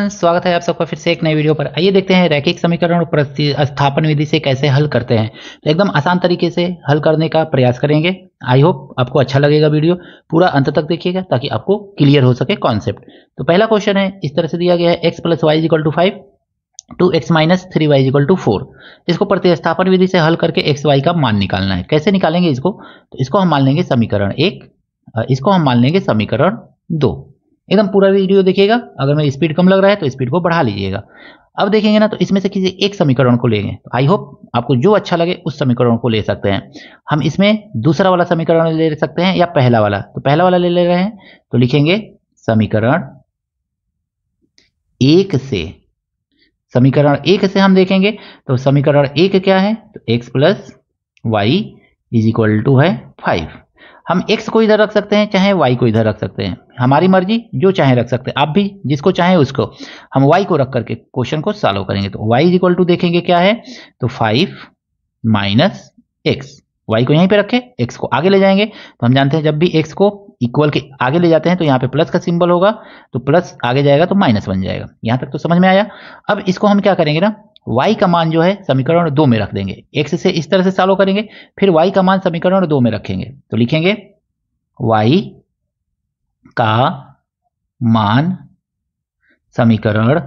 स्वागत है आप सबका फिर से एक नए वीडियो पर आइए देखते हैं रैखिक समीकरण और प्रतिस्थापन विधि से कैसे हल करते हैं तो एकदम आसान तरीके से हल करने का प्रयास करेंगे आई होप आपको अच्छा लगेगा वीडियो पूरा अंत तक देखिएगा ताकि आपको क्लियर हो सके कॉन्सेप्ट तो पहला क्वेश्चन है इस तरह से दिया गया है X plus Y is equal to five two X minus three Y is equal to four इसको प्रतिस्थापन विधि से हल करके एक्स वाई का मान निकालना है कैसे निकालेंगे इसको तो इसको हम मान लेंगे समीकरण एक इसको हम मान लेंगे समीकरण दो एकदम पूरा वीडियो देखिएगा अगर मेरी स्पीड कम लग रहा है तो स्पीड को बढ़ा लीजिएगा अब देखेंगे ना तो इसमें से किसी एक समीकरण को लेंगे आई होप आपको जो अच्छा लगे उस समीकरण को ले सकते हैं हम इसमें दूसरा वाला समीकरण ले सकते हैं या पहला वाला तो पहला वाला ले ले रहे हैं तो लिखेंगे समीकरण एक से समीकरण एक से हम देखेंगे तो समीकरण एक क्या है तो X plus Y is equal to है फाइव हम एक्स को इधर रख सकते हैं चाहे वाई को इधर रख सकते हैं हमारी मर्जी जो चाहे रख सकते हैं आप भी जिसको चाहे उसको हम y को रख करके क्वेश्चन को सॉल्व करेंगे तो y इक्वल टू देखेंगे क्या है तो फाइव माइनस एक्स वाई को यहीं पे रखें एक्स को आगे ले जाएंगे तो हम जानते हैं जब भी एक्स को इक्वल के आगे ले जाते हैं तो यहाँ पे प्लस का सिंबल होगा तो प्लस आगे जाएगा तो माइनस बन जाएगा यहाँ तक तो समझ में आया अब इसको हम क्या करेंगे ना y का मान जो है समीकरण दो में रख देंगे एक्स से इस तरह से सॉल्व करेंगे फिर y का मान समीकरण दो में रखेंगे तो लिखेंगे y का मान समीकरण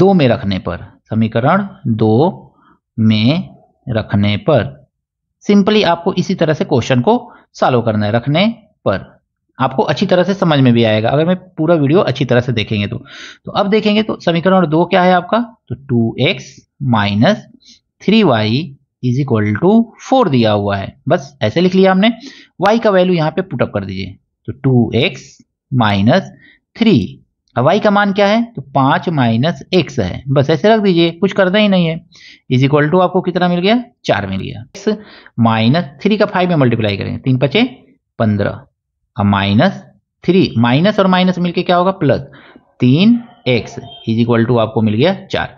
दो में रखने पर समीकरण दो में रखने पर सिंपली आपको इसी तरह से क्वेश्चन को सॉल्व करना है रखने पर आपको अच्छी तरह से समझ में भी आएगा अगर मैं पूरा वीडियो अच्छी तरह से देखेंगे तो तो अब देखेंगे तो समीकरण और दो क्या है आपका तो two X minus three Y is equal to four दिया हुआ है बस ऐसे लिख लिया हमने y का वैल्यू यहाँ पे पुटअप कर दीजिए तो टू एक्स माइनस थ्री अब वाई का मान क्या है तो पांच माइनस एक्स है बस ऐसे रख दीजिए कुछ करना ही नहीं है इज इक्वल टू आपको कितना मिल गया चार मिल गया एक्स माइनस थ्री का फाइव में मल्टीप्लाई करेंगे तीन पचे पंद्रह माइनस थ्री माइनस और माइनस मिलके क्या होगा प्लस तीन एक्स इज इक्वल टू आपको मिल गया चार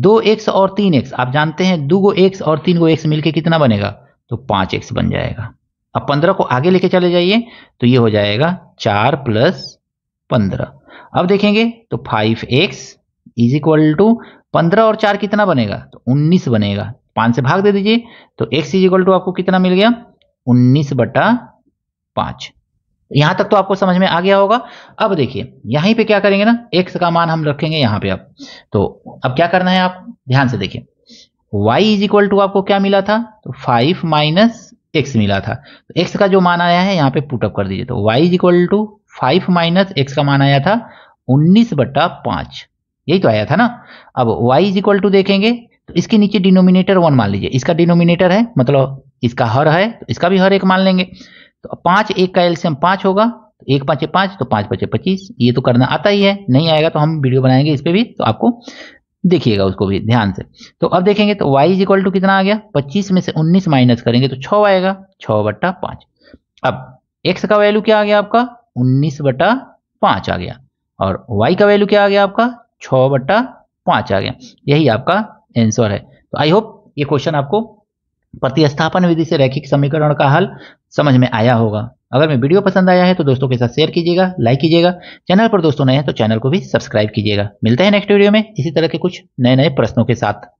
दो एक्स और तीन एक्स आप जानते हैं दो गो एक्स और तीन गो एक्स मिलके कितना बनेगा तो पांच एक्स बन जाएगा अब पंद्रह को आगे लेके चले जाइए तो ये हो जाएगा चार प्लस पंद्रह अब देखेंगे तो five X is equal to पंद्रह और चार कितना बनेगा तो उन्नीस बनेगा पांच से भाग दे दीजिए तो एक्स इज इक्वल टू आपको कितना मिल गया उन्नीस बटा पांच यहां तक तो आपको समझ में आ गया होगा अब देखिए यहीं पे क्या करेंगे ना एक्स का मान हम रखेंगे यहां पे अब तो अब क्या करना है आप ध्यान से देखिए y इज इक्वल टू आपको क्या मिला था तो फाइव माइनस एक्स मिला था तो एक्स का जो मान आया है यहाँ पे पुटअप कर दीजिए तो y is equal to five minus X का मान आया था उन्नीस बट्टा पांच यही तो आया था ना अब y इज इक्वल टू देखेंगे तो इसके नीचे डिनोमिनेटर वन मान लीजिए इसका डिनोमिनेटर है मतलब इसका हर है तो इसका भी हर एक मान लेंगे तो पांच एक का एलसीएम पांच होगा तो एक पांच पांच तो पांच पांच पच्चीस ये तो करना आता ही है नहीं आएगा तो हम वीडियो बनाएंगे इस पर भी तो आपको देखिएगा उसको भी ध्यान से तो अब देखेंगे तो y इज इक्वल टू कितना आ गया 25 में से 19 माइनस करेंगे तो 6 आएगा 6 बट्टा पांच अब x का वैल्यू क्या आ गया आपका 19 बट्टा पांच आ गया और y का वैल्यू क्या आ गया आपका 6 बट्टा पांच आ गया यही आपका आंसर है तो आई होप ये क्वेश्चन आपको प्रतिस्थापन विधि से रैखिक समीकरण का हल समझ में आया होगा अगर मैं वीडियो पसंद आया है तो दोस्तों के साथ शेयर कीजिएगा लाइक कीजिएगा चैनल पर दोस्तों नए हैं तो चैनल को भी सब्सक्राइब कीजिएगा मिलते हैं नेक्स्ट वीडियो में इसी तरह के कुछ नए नए प्रश्नों के साथ